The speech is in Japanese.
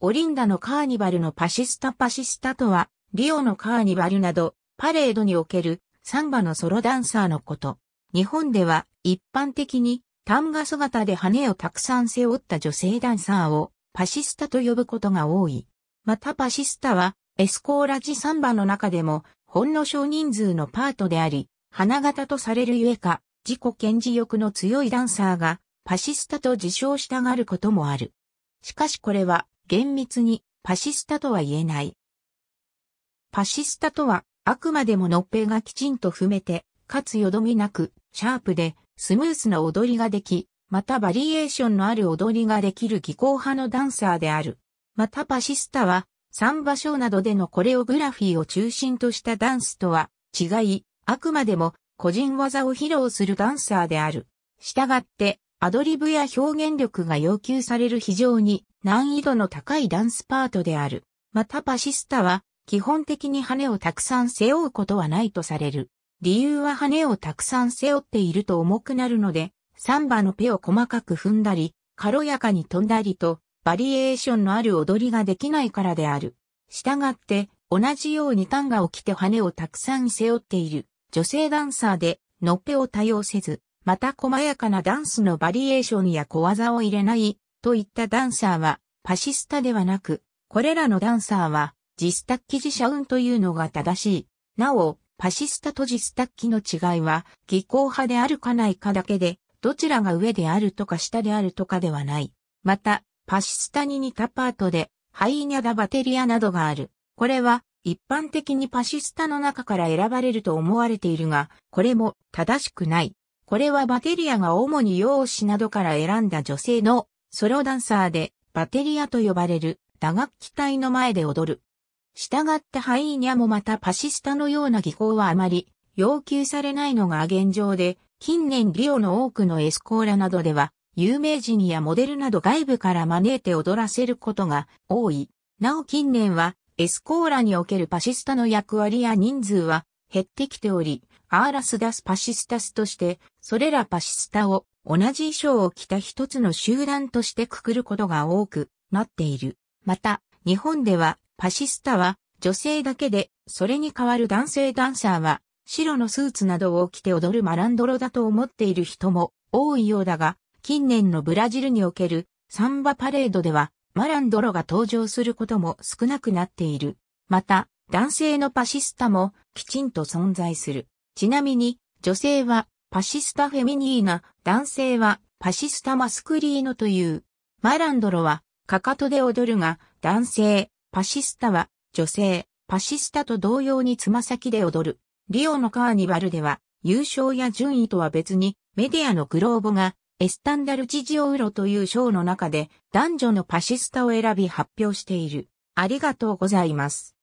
オリンダのカーニバルのパシスタパシスタとは、リオのカーニバルなど、パレードにおけるサンバのソロダンサーのこと。日本では一般的に短歌姿で羽をたくさん背負った女性ダンサーをパシスタと呼ぶことが多い。またパシスタはエスコーラジサンバの中でもほんの少人数のパートであり、花形とされるゆえか、自己顕示欲の強いダンサーがパシスタと自称したがることもある。しかしこれは厳密にパシスタとは言えない。パシスタとは、あくまでものっぺがきちんと踏めて、かつよどみなく、シャープで、スムースな踊りができ、またバリエーションのある踊りができる技巧派のダンサーである。またパシスタは、サンバショーなどでのコレオグラフィーを中心としたダンスとは違い、あくまでも個人技を披露するダンサーである。したがって、アドリブや表現力が要求される非常に難易度の高いダンスパートである。またパシスタは基本的に羽をたくさん背負うことはないとされる。理由は羽をたくさん背負っていると重くなるので、サンバのペを細かく踏んだり、軽やかに飛んだりと、バリエーションのある踊りができないからである。従って、同じようにタンガを着て羽をたくさん背負っている女性ダンサーで、のっぺを多用せず、また細やかなダンスのバリエーションや小技を入れないといったダンサーはパシスタではなく、これらのダンサーはジスタッキ自社運というのが正しい。なお、パシスタとジスタッキの違いは、技巧派であるかないかだけで、どちらが上であるとか下であるとかではない。また、パシスタに似たパートで、ハイニャダバテリアなどがある。これは、一般的にパシスタの中から選ばれると思われているが、これも正しくない。これはバテリアが主に容姿などから選んだ女性のソロダンサーでバテリアと呼ばれる打楽器隊の前で踊る。従ってハイーニャもまたパシスタのような技法はあまり要求されないのが現状で、近年リオの多くのエスコーラなどでは有名人やモデルなど外部から招いて踊らせることが多い。なお近年はエスコーラにおけるパシスタの役割や人数は減ってきており、アーラスダスパシスタスとして、それらパシスタを同じ衣装を着た一つの集団としてくくることが多くなっている。また、日本ではパシスタは女性だけで、それに代わる男性ダンサーは白のスーツなどを着て踊るマランドロだと思っている人も多いようだが、近年のブラジルにおけるサンバパレードではマランドロが登場することも少なくなっている。また、男性のパシスタもきちんと存在する。ちなみに、女性はパシスタフェミニーナ、男性はパシスタマスクリーノという。マランドロはかかとで踊るが、男性、パシスタは女性、パシスタと同様につま先で踊る。リオのカーニバルでは、優勝や順位とは別に、メディアのグローブが、エスタンダルチジオウロという賞の中で、男女のパシスタを選び発表している。ありがとうございます。